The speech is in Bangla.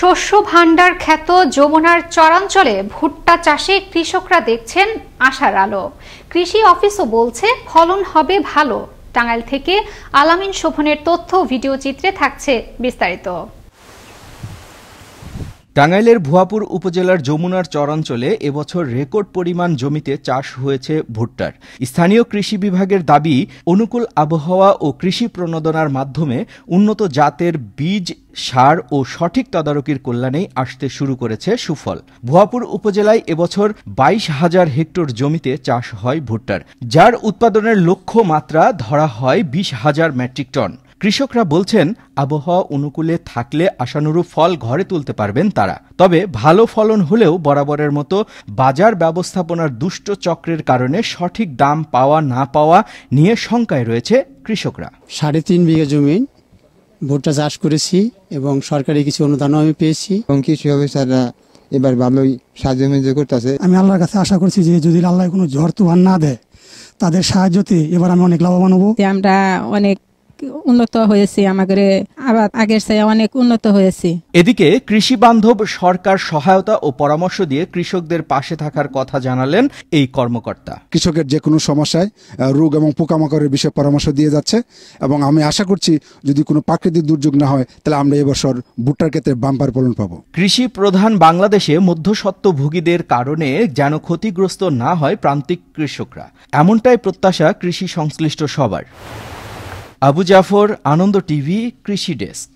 শস্য ভাণ্ডার খ্যাত যমুনার চরাঞ্চলে ভুট্টা চাষে কৃষকরা দেখছেন আশার আলো কৃষি অফিসও বলছে ফলন হবে ভালো টাঙ্গাইল থেকে আলামিন শোভনের তথ্য ভিডিও চিত্রে থাকছে বিস্তারিত টাঙ্গাইলের ভুয়াপুর উপজেলার যমুনার চরাঞ্চলে এবছর রেকর্ড পরিমাণ জমিতে চাষ হয়েছে ভুট্টার স্থানীয় কৃষি বিভাগের দাবি অনুকূল আবহাওয়া ও কৃষি প্রণোদনার মাধ্যমে উন্নত জাতের বীজ সার ও সঠিক তদারকির কল্যাণেই আসতে শুরু করেছে সুফল ভুয়াপুর উপজেলায় এবছর বাইশ হাজার হেক্টর জমিতে চাষ হয় ভুট্টার যার উৎপাদনের লক্ষ্যমাত্রা ধরা হয় বিশ হাজার মেট্রিক টন কৃষকরা বলছেন আবহাওয়া অনুকূলে থাকলে আশানুরূপ ফল ঘরে তুলতে পারবেন তারা তবে ভালো ফলন হলেও বরাবরের মতো বাজার ব্যবস্থাপনার দুষ্ট চক্রের কারণে সঠিক দাম পাওয়া না পাওয়া নিয়ে শঙ্কায় রয়েছে কৃষকরা সাড়ে তিন বিঘা জমি ভুট্টা চাষ করেছি এবং সরকারি কিছু অনুদানও আমি পেয়েছি এবং কৃষি অফিসাররা এবার ভালোই সাহায্য মেজে করতেছে আমি আল্লাহর কাছে আশা করছি যে যদি আল্লাহ কোনো ঝড় তুফান না দেয় তাদের সাহায্যতে এবার আমি অনেক লাভবান হব আমরা অনেক উন্নত হয়েছে আমাদের আবার আগের চেয়ে অনেক উন্নত হয়েছে এদিকে কৃষি বান্ধব সরকার সহায়তা ও পরামর্শ দিয়ে কৃষকদের পাশে থাকার কথা জানালেন এই কর্মকর্তা কৃষকের যে কোনো সমস্যায় রোগ এবং পোকামাকড়ের বিষয়ে পরামর্শ দিয়ে যাচ্ছে এবং আমি আশা করছি যদি কোনো প্রাকৃতিক দুর্যোগ না হয় তাহলে আমরা এবছর ভুট্টার ক্ষেত্রে বাম্পার ফলন পাবো কৃষি প্রধান বাংলাদেশে মধ্যস্বত্বভোগীদের কারণে যেন ক্ষতিগ্রস্ত না হয় প্রান্তিক কৃষকরা এমনটাই প্রত্যাশা কৃষি সংশ্লিষ্ট সবার আবু জাফর আনন্দ টিভি কৃষি ডেস্ক